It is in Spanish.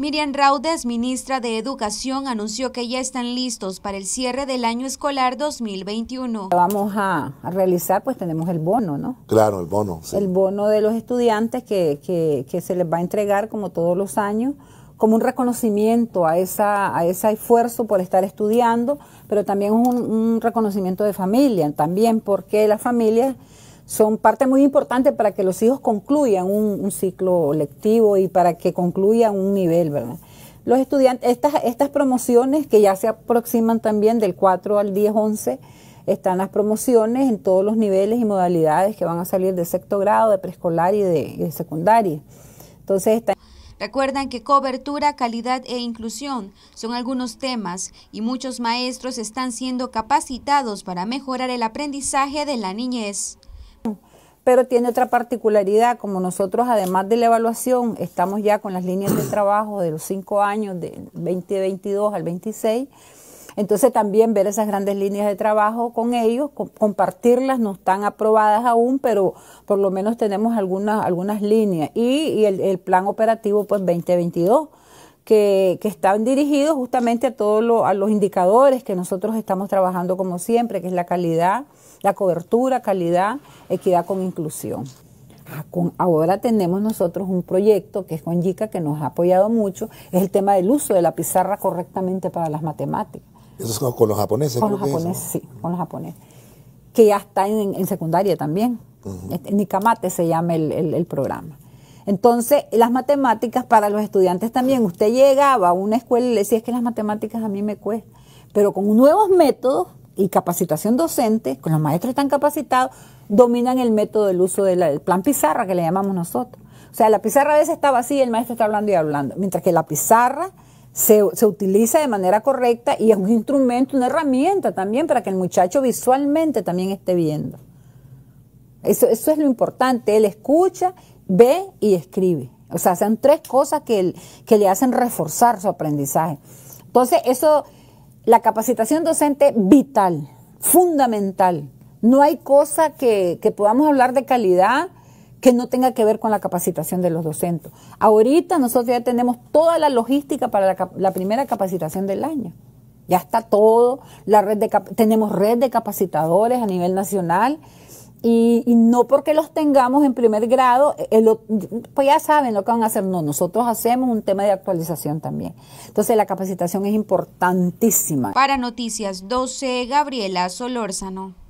Miriam Raudes, ministra de Educación, anunció que ya están listos para el cierre del año escolar 2021. Vamos a, realizar, pues tenemos el bono, ¿no? Claro, el bono. El bono de los estudiantes que, que, se les va a entregar como todos los años como un reconocimiento a, esa, a ese esfuerzo por estar estudiando, pero también un, un reconocimiento de familia, también porque las familias son parte muy importante para que los hijos concluyan un, ciclo lectivo y para que concluyan un nivel, ¿verdad? Los estudiantes, estas, estas promociones que ya se aproximan también del 4 al 10, 11, están las promociones en todos los niveles y modalidades que van a salir de sexto grado, de preescolar y de, secundaria. Entonces, Recuerdan que cobertura, calidad e inclusión son algunos temas y muchos maestros están siendo capacitados para mejorar el aprendizaje de la niñez pero tiene otra particularidad, como nosotros además de la evaluación, estamos ya con las líneas de trabajo de los cinco años, de 2022 al 26, entonces también ver esas grandes líneas de trabajo con ellos, compartirlas, no están aprobadas aún, pero por lo menos tenemos algunas, algunas líneas y, el, el plan operativo pues 2022 que, están dirigidos justamente a todos los indicadores que nosotros estamos trabajando como siempre, que es la calidad, la cobertura, calidad, equidad con inclusión. Ah, ahora tenemos nosotros un proyecto que es con YICA que nos ha apoyado mucho, es el tema del uso de la pizarra correctamente para las matemáticas. Eso es con los japoneses. Con los japoneses, sí, con los japoneses. Que ya está en, secundaria también. En este, Nikamate se llama el programa. Entonces, las matemáticas para los estudiantes también. Usted llegaba a una escuela y le decía, es que las matemáticas a mí me cuesta. Pero con nuevos métodos y capacitación docente, con los maestros están capacitados, dominan el método del uso del plan pizarra que le llamamos nosotros. O sea, la pizarra a veces estaba así y el maestro está hablando y hablando. Mientras que la pizarra... Se, se, utiliza de manera correcta y es un instrumento, una herramienta también para que el muchacho visualmente también esté viendo. Eso, eso es lo importante, él escucha ve y escribe. O sea, son tres cosas que, le hacen reforzar su aprendizaje. Entonces, eso, la capacitación docente vital, fundamental. No hay cosa que, podamos hablar de calidad que no tenga que ver con la capacitación de los docentes. Ahorita nosotros ya tenemos toda la logística para la, primera capacitación del año. Ya está todo, la red de, tenemos red de capacitadores a nivel nacional, y, no porque los tengamos en primer grado, eh, eh, pues ya saben lo que van a hacer. No, nosotros hacemos un tema de actualización también. Entonces la capacitación es importantísima. Para Noticias 12, Gabriela Solórzano.